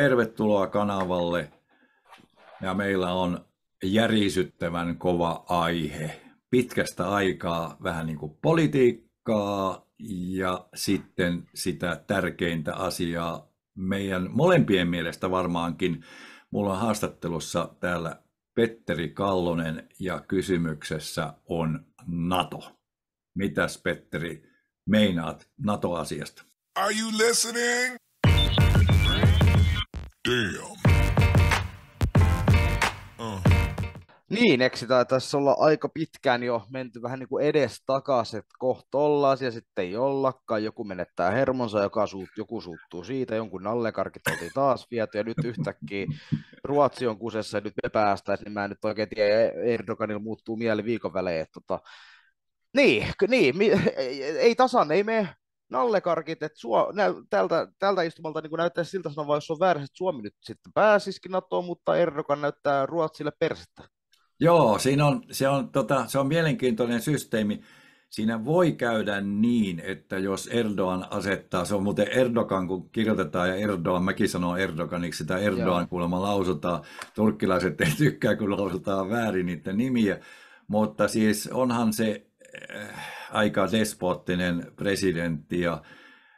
Tervetuloa kanavalle ja meillä on järisyttävän kova aihe. Pitkästä aikaa vähän niin kuin politiikkaa ja sitten sitä tärkeintä asiaa meidän molempien mielestä varmaankin. Mulla on haastattelussa täällä Petteri Kallonen ja kysymyksessä on NATO. Mitäs Petteri meinaat NATO-asiasta? Are you listening? Uh. Niin, eksi taitaisi olla aika pitkään jo menty vähän niin kuin edes takaisin, että kohta ollaan ja sitten ei ollakaan. Joku menettää hermonsa, joka suut, joku suuttuu siitä, jonkun nallekarkit oltiin taas viety ja nyt yhtäkkiä Ruotsi on kusessa ja nyt me päästään, niin mä en nyt oikein tiedä, Erdoganilla muuttuu mieli viikon välein. Että tota, niin, niin, ei tasan, ei me nallekarkit, että Suo, nä, tältä, tältä istumalta niin näyttää siltä sanoa, jos on väärässä, että Suomi nyt sitten pääsisikin NATOon, mutta Erdogan näyttää Ruotsille persettä. Joo, siinä on, se, on, tota, se on mielenkiintoinen systeemi. Siinä voi käydä niin, että jos Erdogan asettaa, se on muuten Erdogan, kun kirjoitetaan ja Erdogan, mäkin sanon Erdoganiksi, sitä Erdogan Joo. kuulemma lausutaan, turkkilaiset ei tykkää, kun lausutaan väärin niitä nimiä, mutta siis onhan se Eh, aika despoottinen presidentti ja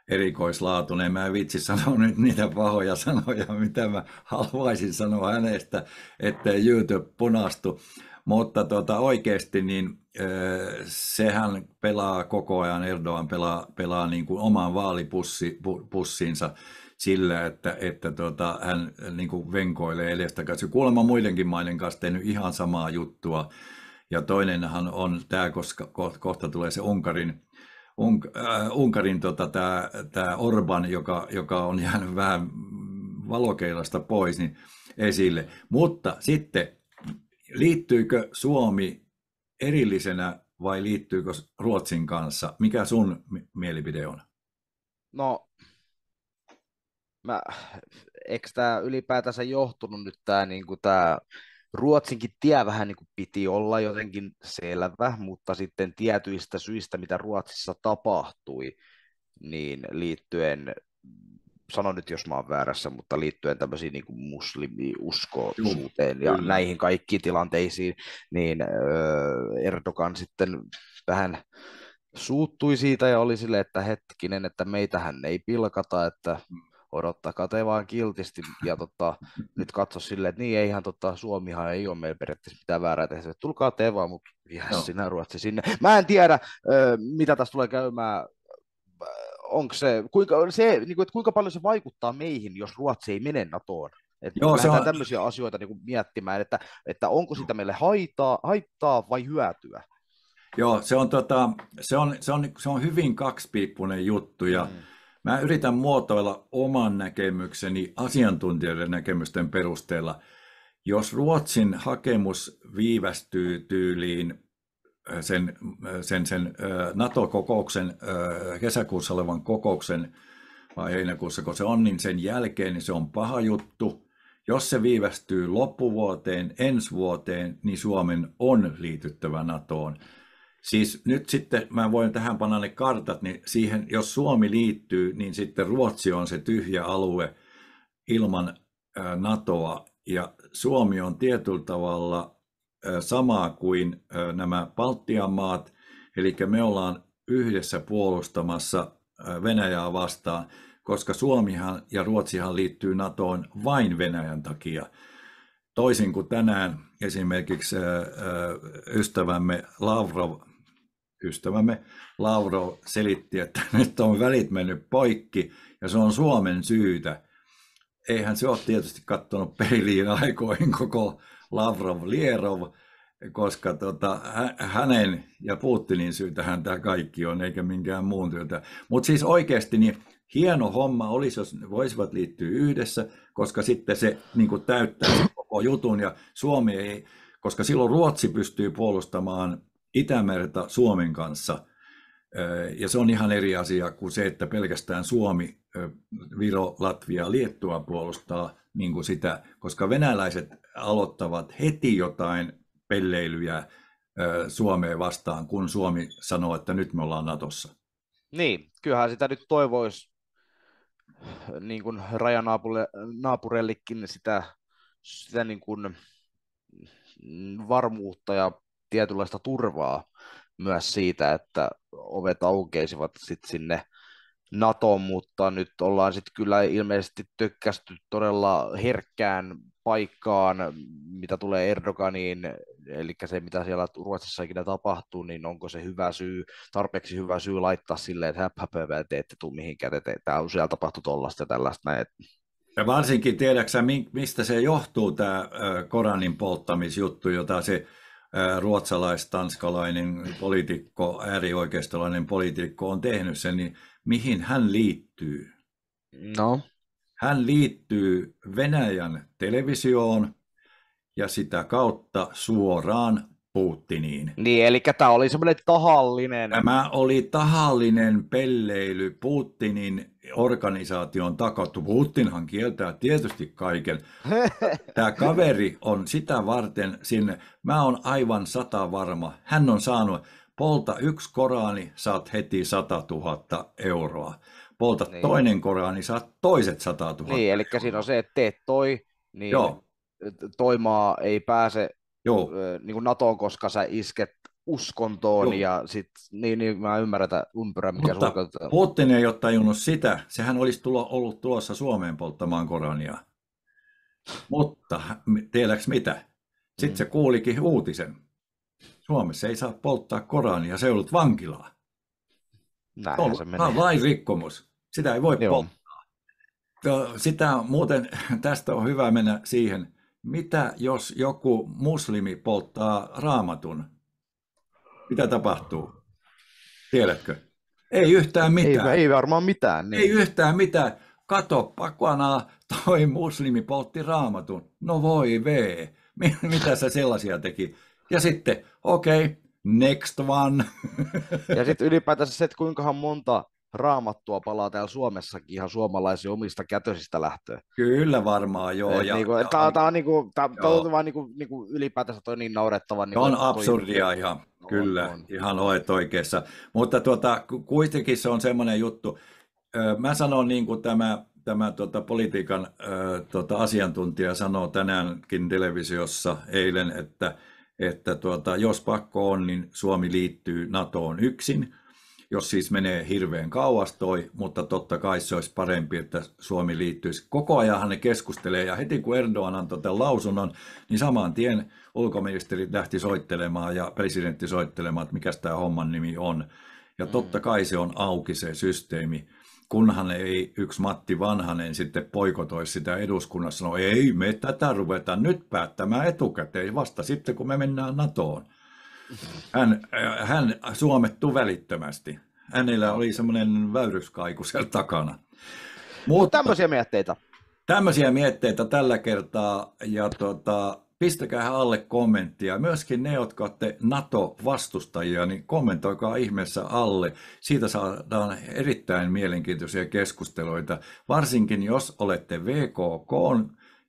erikoislaatuinen. Mä en vitsi sano nyt niitä pahoja sanoja, mitä mä haluaisin sanoa hänestä, ettei YouTube punastu. Mutta tota, oikeasti niin eh, sehän pelaa koko ajan, Erdogan pelaa, pelaa niin kuin oman vaalipussinsa sillä, että, että tota, hän niin kuin venkoilee kanssa. Kuulemma muidenkin maiden kanssa tehnyt ihan samaa juttua ja toinenhan on tämä, koska kohta tulee se Unkarin, un, äh, Unkarin tota, tämä, tämä Orban, joka, joka on jäänyt vähän valokeilasta pois, niin esille. Mutta sitten, liittyykö Suomi erillisenä vai liittyykö Ruotsin kanssa? Mikä sun mielipide on? No, mä, eikö tämä ylipäätänsä johtunut nyt tämä kuin niinku tämä. Ruotsinkin tie vähän niin kuin piti olla jotenkin selvä, mutta sitten tietyistä syistä, mitä Ruotsissa tapahtui, niin liittyen, sanon nyt jos mä oon väärässä, mutta liittyen tämmöisiin niin kuin muslimiuskoisuuteen ja näihin kaikkiin tilanteisiin, niin öö, Erdogan sitten vähän suuttui siitä ja oli silleen, että hetkinen, että meitähän ei pilkata, että mm odottaa vaan kiltisti ja tota, nyt katso silleen, että niin eihän tota, Suomihan ei ole meillä periaatteessa mitään väärää tehdä. Tulkaa te vaan, mutta jää no. sinä Ruotsi sinne. Mä en tiedä, mitä tässä tulee käymään onko se, kuinka, se niin kuin, että kuinka paljon se vaikuttaa meihin, jos Ruotsi ei mene NATOon? Et Joo, se on... tämmöisiä asioita niin kuin miettimään, että, että onko sitä meille haittaa, haittaa vai hyötyä. Joo, se on, tota, se on, se on, se on hyvin kaksipiippunen juttu ja mm Mä yritän muotoilla oman näkemykseni asiantuntijoiden näkemysten perusteella. Jos Ruotsin hakemus viivästyy tyyliin sen, sen, sen NATO-kokouksen, kesäkuussa olevan kokouksen vai heinäkuussa, kun se on, niin sen jälkeen niin se on paha juttu. Jos se viivästyy loppuvuoteen, ensi vuoteen, niin Suomen on liityttävä NATOon. Siis nyt sitten mä voin tähän panna ne kartat, niin siihen, jos Suomi liittyy, niin sitten Ruotsi on se tyhjä alue ilman NATOa ja Suomi on tietyllä tavalla samaa kuin nämä Baltian maat, eli me ollaan yhdessä puolustamassa Venäjää vastaan, koska Suomihan ja Ruotsihan liittyy NATOon vain Venäjän takia. Toisin kuin tänään esimerkiksi ystävämme Lavrov ystävämme Lauro selitti, että nyt on välit mennyt poikki ja se on Suomen syytä. Eihän se ole tietysti katsonut peiliin aikoihin koko Lavrov Lierov, koska tota, hänen ja Putinin syytähän tämä kaikki on, eikä minkään muun työtä. Mutta siis oikeasti niin hieno homma olisi, jos voisivat liittyä yhdessä, koska sitten se niin täyttää koko jutun ja Suomi ei, koska silloin Ruotsi pystyy puolustamaan Itämerta Suomen kanssa. Ja se on ihan eri asia kuin se, että pelkästään Suomi, Viro, Latvia, Liettua puolustaa niin kuin sitä, koska venäläiset aloittavat heti jotain pelleilyjä Suomeen vastaan, kun Suomi sanoo, että nyt me ollaan Natossa. Niin, kyllähän sitä nyt toivoisi niin kuin rajanaapurellikin sitä, sitä niin kuin varmuutta ja tietynlaista turvaa myös siitä, että ovet aukeisivat sitten sinne NATO, mutta nyt ollaan sitten kyllä ilmeisesti tykkästy todella herkkään paikkaan, mitä tulee Erdoganiin, eli se mitä siellä Ruotsissa ikinä tapahtuu, niin onko se hyvä syy, tarpeeksi hyvä syy laittaa silleen, että häppäpöivää että ette tule mihinkään, että tämä on siellä tapahtuu tollasta ja tällaista näin. Ja varsinkin tiedäksä, mistä se johtuu tämä Koranin polttamisjuttu, jota se ruotsalais-tanskalainen poliitikko, äärioikeistolainen poliitikko on tehnyt sen, niin mihin hän liittyy? No. Hän liittyy Venäjän televisioon ja sitä kautta suoraan Putiniin. Niin, niin eli tämä oli semmoinen tahallinen. Tämä oli tahallinen pelleily Putinin organisaation takattu. Putinhan kieltää tietysti kaiken. Tämä kaveri on sitä varten sinne. Mä oon aivan sata varma. Hän on saanut polta yksi koraani, saat heti 100 000 euroa. Polta niin. toinen koraani, saat toiset 100 000 Niin, eli siinä on se, että teet toi, niin Joo. toimaa ei pääse Joo. niin kuin NATOon, koska sä isket uskontoon Joo. ja sit, niin, niin mä ymmärrän ympyrän, mikä Mutta sulka... Putin ei ole tajunnut sitä. Sehän olisi tulo, ollut tulossa Suomeen polttamaan Korania. Mutta tiedäks mitä? Sitten mm. se kuulikin uutisen. Suomessa ei saa polttaa Korania, se ei ollut vankilaa. Näinhän se menee. lain rikkomus. Sitä ei voi Joo. polttaa. Sitä muuten, tästä on hyvä mennä siihen – mitä jos joku muslimi polttaa raamatun? Mitä tapahtuu? Tiedätkö? Ei yhtään mitään. Ei, ei varmaan mitään. Niin. Ei yhtään mitään. Kato, pakanaa, toi muslimi poltti raamatun. No voi vee. Mitä sä sellaisia teki? Ja sitten, okei, okay, next one. Ja sitten ylipäätänsä se, että kuinkahan monta raamattua palaa täällä Suomessakin ihan suomalaisia omista kätösistä lähtöön. Kyllä varmaan, joo. Ja, niin kuin, ja, tämä, tämä on, kuin, niinku, tämä, joo. on vaan niin kuin niinku ylipäätänsä toi niin naurettava. Niin on absurdia toi, ihan, on, kyllä, on. ihan olet oikeassa. Mutta tuota, kuitenkin se on semmoinen juttu. Mä sanon niin kuin tämä, tämä tuota, politiikan tuota, asiantuntija sanoo tänäänkin televisiossa eilen, että, että tuota, jos pakko on, niin Suomi liittyy NATOon yksin – jos siis menee hirveän kauas toi, mutta totta kai se olisi parempi, että Suomi liittyisi. Koko ajan ne keskustelee ja heti kun Erdogan antoi tämän lausunnon, niin saman tien ulkoministeri lähti soittelemaan ja presidentti soittelemaan, että mikä tämä homman nimi on. Ja mm. totta kai se on auki se systeemi kunhan ei yksi Matti Vanhanen sitten poikotoi sitä eduskunnassa, no ei me tätä ruveta nyt päättämään etukäteen, vasta sitten kun me mennään NATOon. Hän, äh, hän suomettu välittömästi. Hänellä oli semmoinen väyryskaiku siellä takana. Mutta, no tämmöisiä mietteitä. Tämmöisiä mietteitä tällä kertaa. Ja tota, pistäkää alle kommenttia. Myöskin ne, jotka olette NATO-vastustajia, niin kommentoikaa ihmeessä alle. Siitä saadaan erittäin mielenkiintoisia keskusteluita, varsinkin jos olette VKK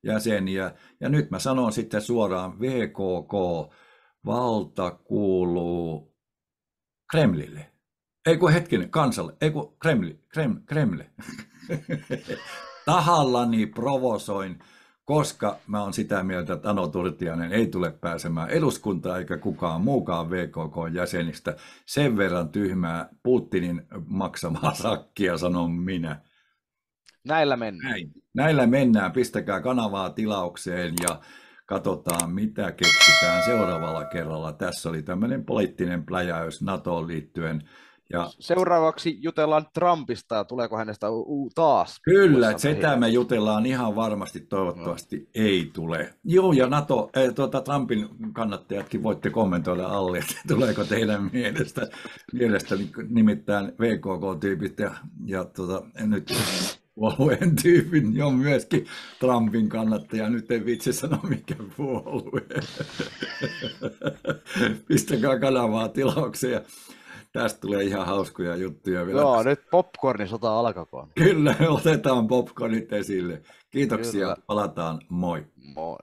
jäseniä. Ja nyt mä sanon sitten suoraan VKK valta kuuluu Kremlille. Ei kun hetkinen, kansalle, ei kun Kremli, Krem, Kremli. Tahallani provosoin, koska mä oon sitä mieltä, että Ano Turtianen ei tule pääsemään eduskuntaa eikä kukaan muukaan VKK-jäsenistä. Sen verran tyhmää Putinin maksamaa sakkia, sanon minä. Näillä mennään. Näin. Näillä mennään. Pistäkää kanavaa tilaukseen ja Katsotaan, mitä keksitään seuraavalla kerralla. Tässä oli tämmöinen poliittinen pläjäys NATOon liittyen. Ja... Seuraavaksi jutellaan Trumpista tuleeko hänestä u- u- taas? Kyllä, sitä me jutellaan ihan varmasti, toivottavasti no. ei tule. Joo, ja NATO, äh, tuota, Trumpin kannattajatkin voitte kommentoida alle, että tuleeko teidän mielestä, mielestä nimittäin VKK-tyypit ja, ja tuota, nyt puolueen tyypin ja on myöskin Trumpin kannattaja. Nyt ei vitsi sano mikä puolue. Pistäkää kanavaa tilaukseen tästä tulee ihan hauskoja juttuja vielä. Joo, nyt popcornisota alkakoon. Kyllä, otetaan popcornit esille. Kiitoksia, Kyllä. palataan, moi. Moi.